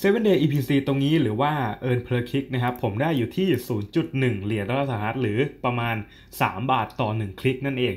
7 day EPC ตรงนี้หรือว่า earn per click นะครับ ผมได้อยู่ที่ 0.1 เหรียญดอลลาร์สหรัฐหรือประมาณ 3 บาทต่อ 1 คลิกนั่นเอง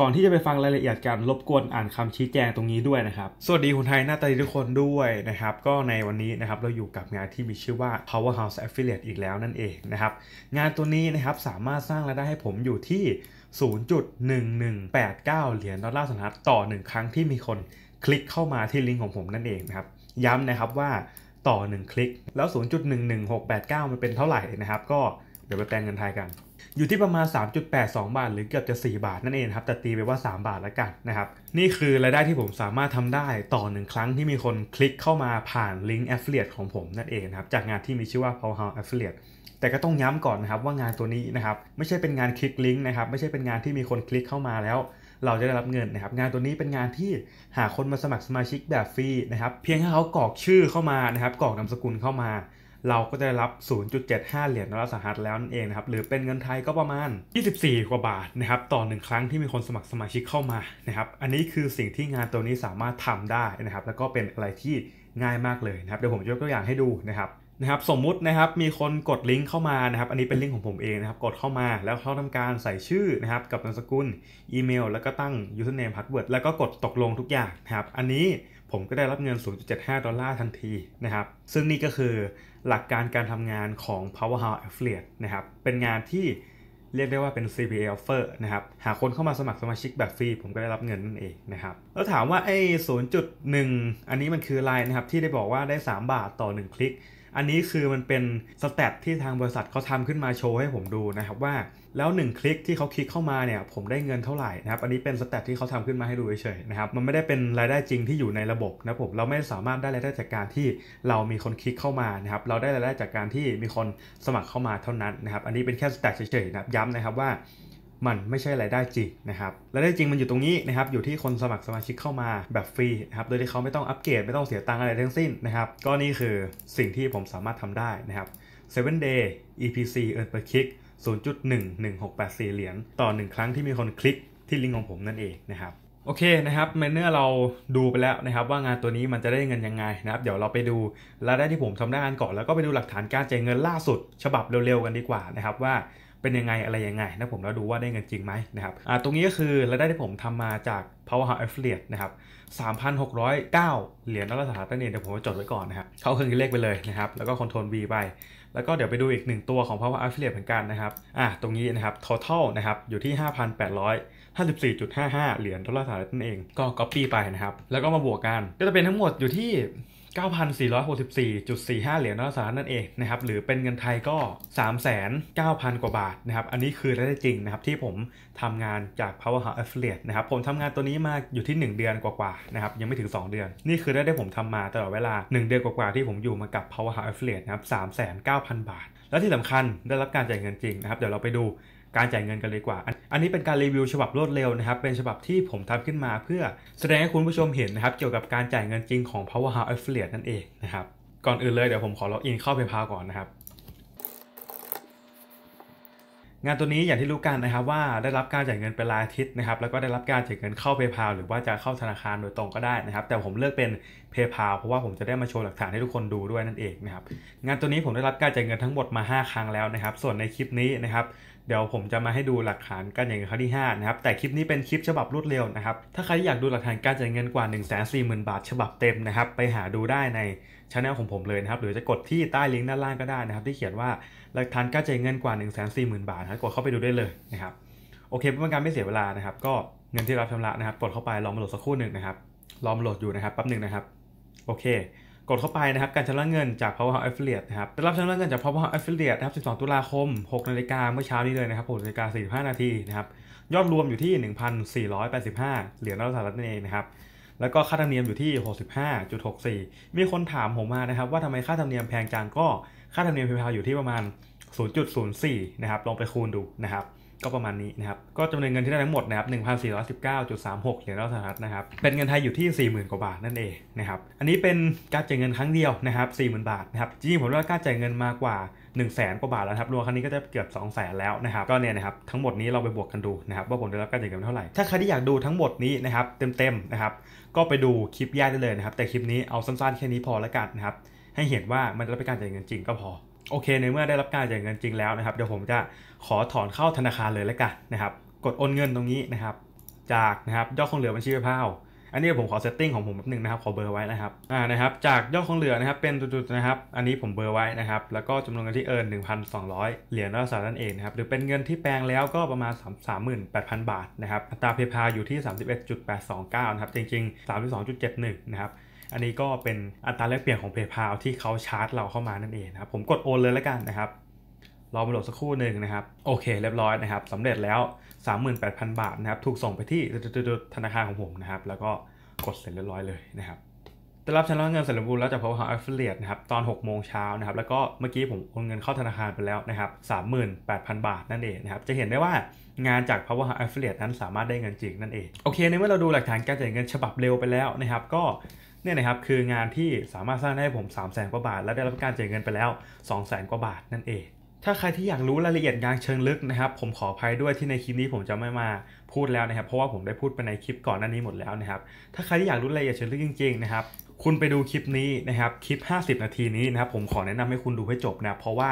ก่อนที่จะไปฟังรายละเอียดการรบกวนอ่านคำชี้แจงตรงนี้ด้วยนะครับ สวัสดีคุณไทยหน้าตาดีทุกคนด้วยนะครับ ก็ในวันนี้นะครับเราอยู่กับงานที่มีชื่อว่า powerhouse affiliate อีกแล้วนั่นเองนะครับ งานตัวนี้นะครับสามารถสร้างรายได้ให้ผมอยู่ที่ 0.1189 เหรียญดอลลาร์สหรัฐต่อ 1 ครั้งที่มีคนคลิกเข้ามาที่ลิงก์ของผมนั่นเองนะครับ ย้ำนะครับว่าต่อ1คลิก แล้ว 0.11689 มันเป็นเท่าไหร่นะครับ ก็ดี๋ยวไปแปลงเงินไทยกันอยู่ที่ประมาณ 3.82 บาทหรือเกือบจะ 4 บาทนั่นเองครับ แต่ตีไปว่า 3 บาทแล้วกันนะครับ นี่คือรายได้ที่ผมสามารถทำได้ต่อหนึ่งครั้งที่มีคนคลิกเข้ามาผ่านลิงก์ Affiliate ของผมนั่นเองครับจากงานที่มีชื่อว่า p o w e r h o u s e Affiliate แต่ก็ต้องย้ำก่อนนะครับว่างานตัวนี้นะครับ ไม่ใช่เป็นงานคลิกลิงก์นะครับไม่ใช่เป็นงานที่มีคนคลิกเข้ามาแล้ว เราจะได้รับเงินนะครับ งานตัวนี้เป็นงานที่หาคนมาสมัครสมาชิกแบบฟรีนะครับ เพียงให้เขากรอกชื่อเข้ามานะครับกรอกนามสกุลเข้ามาเราก็จะได้รับ 0.75 เหรียญดอลลาร์สหรัฐแล้วนั่นเองนะครับ หรือเป็นเงินไทยก็ประมาณ 24 กว่าบาทนะครับ ต่อหนึ่งครั้งที่มีคนสมัครสมาชิกเข้ามานะครับ อันนี้คือสิ่งที่งานตัวนี้สามารถทำได้นะครับ แล้วก็เป็นอะไรที่ง่ายมากเลยนะครับ เดี๋ยวผมยกตัวอย่างให้ดูนะครับนะครับสมมุตินะครับมีคนกดลิงก์เข้ามานะครับ อันนี้เป็นลิงก์ของผมเองนะครับ กดเข้ามาแล้วเขาทำการใส่ชื่อนะครับ กับนามสกุลอีเมลแล้วก็ตั้ง username password แล้วก็กดตกลงทุกอย่างนะครับ อันนี้ผมก็ได้รับเงิน 0.75 ดอลลาร์ทันทีนะครับ ซึ่งนี่ก็คือหลักการการทำงานของ Powerhouse Affiliate นะครับเป็นงานที่เรียกได้ว่าเป็น CPA offer นะครับหาคนเข้ามาสมัครสมาชิกแบบฟรีผมก็ได้รับเงินนั่นเองนะครับแล้วถามว่าไอ้0.1อันนี้มันคืออะไรนะครับที่ได้บอกว่าได้3 บาทต่อ 1 คลิกอันนี้คือมันเป็นสเตตที่ทางบริษัทเขาทำขึ้นมาโชว์ให้ผมดูนะครับว่าแล้ว1คลิกที่เขาคลิกเข้ามาเนี่ย ผมได้เงินเท่าไหร่นะครับ อันนี้เป็นสเตตที่เขาทำขึ้นมาให้ดูเฉยๆนะครับ มันไม่ได้เป็นรายได้จริงที่อยู่ในระบบนะผมเราไม่สามารถได้รายได้จากการที่เรามีคนคลิกเข้ามานะครับ เราได้รายได้จากการที่มีคนสมัครเข้ามาเท่านั้นนะครับอันนี้เป็นแค่สเตตเฉยๆนะย้ำนะครับว่ามันไม่ใช่รายได้จริงนะครับรายได้จริงมันอยู่ตรงนี้นะครับ อยู่ที่คนสมัครสมาชิกเข้ามาแบบฟรีนะครับ โดยที่เขาไม่ต้องอัปเกรดไม่ต้องเสียตังค์อะไรทั้งสิ้นนะครับ ก็นี่คือสิ่งที่ผมสามารถทำได้นะครับ 7 day EPC earn per click 0.11684 เหรียญต่อ 1 ครั้งที่มีคนคลิกที่ลิงก์ของผมนั่นเองนะครับ โอเคนะครับเมนเนอร์เราดูไปแล้วนะครับว่างานตัวนี้มันจะได้เงินยังไงนะครับ เดี๋ยวเราไปดูรายได้ที่ผมทำได้งานก่อนแล้วก็ไปดูหลักฐานการจ่ายเงินล่าสุด ฉบับเร็วๆกันดีกว่านะครับว่าเป็นยังไงอะไรยังไงนะผมแล้วดูว่าได้เงินจริงไหมนะครับ ตรงนี้ก็คือรายได้ที่ผมทำมาจาก Powerhouse Affiliate นะครับ3,609 เหรียญดอลลาร์สหรัฐนี่นเองเดี๋ยวผมจะจดไว้ก่อนนะครับ เข้าเครื่องเลขไปเลยนะครับ แล้วก็คอนโทรล V ไป แล้วก็เดี๋ยวไปดูอีกหนึ่งตัวของ Power Affiliate เหมือนกันนะครับอ่ะตรงนี้นะครับ total นะครับ อยู่ที่ 5,854.55 เหรียญดอลลาร์สหรัฐนั่นเอง ก็ copy ไปนะครับ แล้วก็มาบวกกัน ก็จะเป็นทั้งหมดอยู่ที่9,464.45 เหรียญนอาร์สหรัฐนั่นเองนะครับ หรือเป็นเงินไทยก็ 39,000 กว่าบาทนะครับ อันนี้คือรายได้จริงนะครับ ที่ผมทำงานจาก Powerhouse Affiliate นะครับ ผมทำงานตัวนี้มาอยู่ที่ 1 เดือนกว่าๆนะครับ ยังไม่ถึง 2 เดือน นี่คือรายได้ผมทำมาตลอดเวลา 1 เดือนกว่าๆที่ผมอยู่มากับ Powerhouse Affiliate นะครับ 39,000 บาท และที่สำคัญได้รับการจ่ายเงินจริงนะครับ เดี๋ยวเราไปดูการจ่ายเงินกันเลยกว่า อันนี้เป็นการรีวิวฉบับรวดเร็วนะครับ เป็นฉบับที่ผมทำขึ้นมาเพื่อแสดงให้คุณผู้ชมเห็นนะครับ เกี่ยวกับการจ่ายเงินจริงของ Powerhouse Affiliate นั่นเองนะครับ ก่อนอื่นเลยเดี๋ยวผมขอล็อกอินเข้า PayPal ก่อนนะครับ งานตัวนี้อย่างที่รู้กันนะครับ ว่าได้รับการจ่ายเงินเป็นรายอาทิตย์นะครับ แล้วก็ได้รับการจ่ายเงินเข้า PayPal หรือว่าจะเข้าธนาคารโดยตรงก็ได้นะครับ แต่ผมเลือกเป็น PayPal เพราะว่าผมจะได้มาโชว์หลักฐานให้ทุกคนดูด้วยนั่นเองนะครับ งานตัวนี้ผมได้รับการจ่ายเงินทั้งหมดมา 5 ครั้งแล้วนะครับ ส่วนในคลิปนี้นะครับเดี๋ยวผมจะมาให้ดูหลักฐานการจ่ายเงินครั้งที่ 5 นะครับ แต่คลิปนี้เป็นคลิปฉบับรวดเร็วนะครับ ถ้าใครอยากดูหลักฐานการจ่ายเงินกว่า 1 4 0 0 0 0 บาท ฉบับเต็มนะครับ ไปหาดูได้ในช่องของผมเลยนะครับ หรือจะกดที่ใต้ลิงก์ด้านล่างก็ได้นะครับที่เขียนว่าหลักฐานการจ่ายเงินกว่า 1 4 0 0 0 0 บาทนะกดเข้าไปดูได้เลยนะครับ โอเคเพื่อการไม่เสียเวลานะครับ ก็เงินที่รับชำระนะครับ กดเข้าไปลองมาโหลดสักครู่หนึ่งนะครับลองโหลดอยู่นะครับแป๊บหนึ่งนะครับ โอเคกดเข้าไปนะครับการชำระเงินจาก Powerhouse Affiliate นะครับ ได้รับชำระเงินจาก Powerhouse Affiliate นะครับ 12 ตุลาคม 6 นาฬิกาเมื่อเช้านี้เลยนะครับ6นาฬิกา 45 นาทีนะครับ ยอดรวมอยู่ที่ 1,485 เหรียญดอลลาร์สหรัฐนั่นเองนะครับ แล้วก็ค่าธรรมเนียมอยู่ที่ 65.64 มีคนถามผมมานะครับ ว่าทำไมค่าธรรมเนียมแพงจัง ก็ค่าธรรมเนียมเพย์พาอยู่ที่ประมาณ 0.04 นะครับ ลองไปคูณดูนะครับก็ประมาณนี้นะครับ ก็จำนวนเงินที่ได้ทั้งหมดนะครับ1,419.36เหรียญดอลลาร์สหรัฐนะครับ เป็นเงินไทยอยู่ที่ 40,000กว่าบาทนั่นเองนะครับ อันนี้เป็นการจ่ายเงินครั้งเดียวนะครับ40,000บาทนะครับ จริงๆผมว่าการจ่ายเงินมากกว่า1 0 0 0 0แสนกว่าบาทแล้วครับ รวมครั้งนี้ก็จะเกือบ2 0 0แสนแล้วนะครับ ก็เนี่ยนะครับ ทั้งหมดนี้เราไปบวกกันดูนะครับว่าผมได้รับการจ่ายเงินเท่าไหร่ ถ้าใครที่อยากดูทั้งหมดนี้นะครับเต็มๆนะครับ ก็ไปดูคลิปย่ยได้เลยนะครับแต่คลิปนี้เอาสั้นๆแค่นี้พอลวกันนะครับให้เห็นว่ามันจะเป็นการจ่ายเงินจริงก็พอโอเคในเมื่อได้รับการจ่ายเงินจริงแล้วนะครับ เดี๋ยวผมจะขอถอนเข้าธนาคารเลยแล้วกันนะครับ กดโอนเงินตรงนี้นะครับ จากนะครับ ยอดคงเหลือบัญชีเพย์พาอันนี้ผมขอเซตติ้งของผมแป๊บนึงนะครับ ขอเบอร์ไว้นะครับอ่านะครับจากยอดคงเหลือนะครับเป็นจุดๆนะครับ อันนี้ผมเบอร์ไว้นะครับ แล้วก็จำนวนเงินที่เอิร์นึ่งร้อยเหรียญดอลลาร์สัฐนั่นเองนะครับหรือเป็นเงินที่แปลงแล้วก็ประมาณสามมหื่นแปดพันบาทนะครับ อัตราเพย์พาอยู่ที่สสสามิบเออ็ดดดจุแปงเก้านะครับจริงๆสสสามิบองจุดเจ็ดหนึ่งนะครับ อันนี้ก็เป็นอัตราแลกเปลี่ยนของเพย์พาที่เขาชาร์จเราเข้ามานั่นเองนะครับผมกดโอนเลยแล้วกันนะครับรอมาโหลดสักครู่หนึ่งนะครับ โอเค เรียบร้อยนะครับสำเร็จแล้ว 38,000 บาทนะครับถูกส่งไปที่ธนาคารของผมนะครับ แล้วก็กดเสร็จเรียบร้อยเลยนะครับได้รับชำระเงินเสร็จบูรแล้วจากพาวเวอร์แอฟเฟลเลตนะครับตอน 6 โมงเช้านะครับแล้วก็เมื่อกี้ผมโอนเงินเข้าธนาคารไปแล้วนะครับ 38,000 บาทนั่นเองนะครับ จะเห็นได้ว่างานจากพาวเวอร์แอฟเฟลเลตนั้นสามารถได้เงินจริงนั่นเองโอเคในเมื่อเราดูหลักฐานการจ่ายเงินฉบับเร็วไปแล้วนะครับก็เนี่ยนะครับคืองานที่สามารถสร้างได้ผม 3 0 0 0 0 0กว่าบาท และได้รับการจ่ายเงินไปแล้ว 2 0 0 0 0 0กว่าบาทนั่นเองถ้าใครที่อยากรู้รายละเอียดงานเชิงลึกนะครับ ผมขออภัยด้วยที่ในคลิปนี้ ผมจะไม่มาพูดแล้วนะครับเพราะว่าผมได้พูดไปในคลิปก่อนหน้านี้หมดแล้วนะครับ ถ้าใครที่อยากรู้รายละเอียดเชิงลึกจริงๆนะครับคุณไปดูคลิปนี้นะครับคลิป 50 นาทีนี้นะครับผมขอแนะนำให้คุณดูให้จบนะเพราะว่า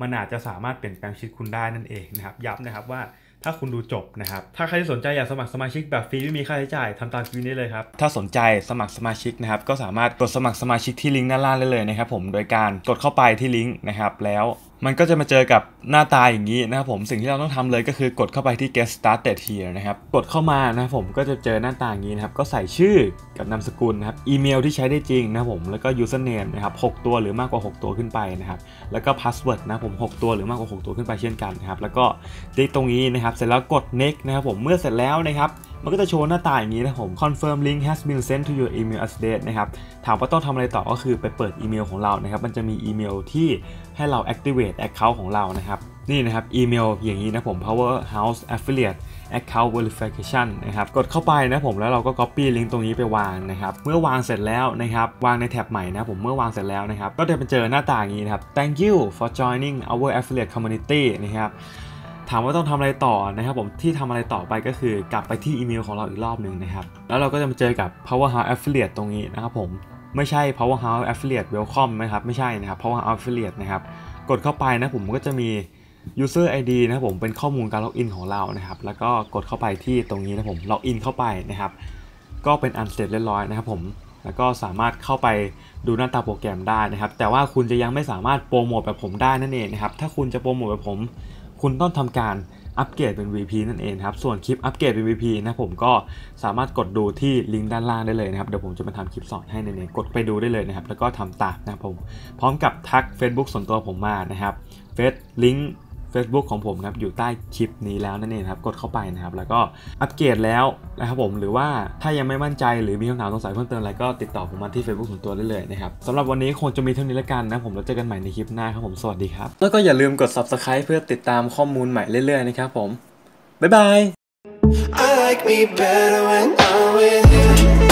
มันอาจจะสามารถเปลี่ยนแปลงชีวิตคุณได้นั่นเองนะครับย้ำนะครับว่าถ้าคุณดูจบนะครับ ถ้าใครที่สนใจอยากสมัครสมาชิกแบบฟรีไม่มีค่าใช้จ่ายทำตามคลิปนี้เลยครับถ้าสนใจสมัครสมาชิกนะครับ ก็สามารถกดสมัครสมาชิกที่ลิงก์ด้านล่างได้เลยนะครับผมโดยการกดเข้าไปที่ลิงก์นะครับแล้วมันก็จะมาเจอกับหน้าตาอย่างนี้นะครับผมสิ่งที่เราต้องทำเลยก็คือกดเข้าไปที่ get started here นะครับกดเข้ามานะครับ ผมก็จะเจอหน้าตาอย่างนี้นะครับ ก็ใส่ชื่อกับนามสกุลนะครับอีเมลที่ใช้ได้จริงนะครับผมแล้วก็ username นะครับ6 ตัวหรือมากกว่า 6 ตัวขึ้นไปนะครับ แล้วก็ password นะผม 6 ตัวหรือมากกว่า 6 ตัวขึ้นไปเช่นกันนะครับ แล้วก็ตีตรงนี้นะครับ เสร็จแล้วกด next นะครับ ผมเมื่อเสร็จแล้วนะครับมันก็จะโชว์หน้าตาอย่างนี้นะผม confirm link has been sent to your email address นะครับ ถามว่าต้องทำอะไรต่อก็คือไปเปิดอีเมล ของเรานะครับ มันจะมีอีเมลที่ให้เรา activate account ของเรานะครับ นี่นะครับอีเมล อย่างนี้นะผม powerhouse affiliate account verification นะครับ กดเข้าไปนะผมแล้วเราก็ copy link ตรงนี้ไปวางนะครับ เมื่อวางเสร็จแล้วนะครับ วางในแท็บใหม่นะผมเมื่อวางเสร็จแล้วนะครับ ก็จะไปเจอหน้าต่างนี้นะครับ thank you for joining our affiliate community นะครับถามว่าต้องทำอะไรต่อนะครับผมที่ทำอะไรต่อไปก็คือกลับไปที่อีเมล ของเราอีกรอบหนึ่งนะครับ แล้วเราก็จะมาเจอกับ powerhouse affiliate ตรงนี้นะครับผมไม่ใช่ powerhouse affiliate welcome นะครับ ไม่ใช่นะครับ powerhouse affiliate นะครับกดเข้าไปนะผมก็จะมี user id นะครับผมเป็นข้อมูลการล็อกอินของเรานะครับ แล้วก็กดเข้าไปที่ตรงนี้นะผมล็อกอินเข้าไปนะครับ ก็เป็นอันเสร็จเรียบร้อยนะครับผมแล้วก็สามารถเข้าไปดูหน้าตาโปรแกรมได้นะครับ แต่ว่าคุณจะยังไม่สามารถโปรโมทแบบผมได้นั่นเองนะครับถ้าคุณจะโปรโมทแบบผมคุณต้องทำการอัปเกรดเป็น VP นั่นเองครับ ส่วนคลิปอัปเกรดเป็น VP นะผมก็สามารถกดดูที่ลิงก์ด้านล่างได้เลยนะครับ เดี๋ยวผมจะมาทำคลิปสอนให้ในนี้กดไปดูได้เลยนะครับ แล้วก็ทำตามนะผม พร้อมกับทัก Facebook ส่วนตัวผมมานะครับ เฟซลิงก์ Facebook ของผมครับอยู่ใต้คลิปนี้แล้วนั่นเองครับกดเข้าไปนะครับแล้วก็อัปเกรดแล้วนะครับผมหรือว่าถ้ายังไม่มั่นใจหรือมีคำถามสงสัยเพิ่มเติมอะไรก็ติดต่อผมมาที่ Facebook ส่วนตัวได้เลยนะครับสำหรับวันนี้คงจะมีเท่านี้ละกันนะผมแล้วเจอกันใหม่ในคลิปหน้าครับผมสวัสดีครับแล้วก็อย่าลืมกด Subscribe เพื่อติดตามข้อมูลใหม่เรื่อยๆนะครับผมบ๊ายบาย I like me better when I'm with you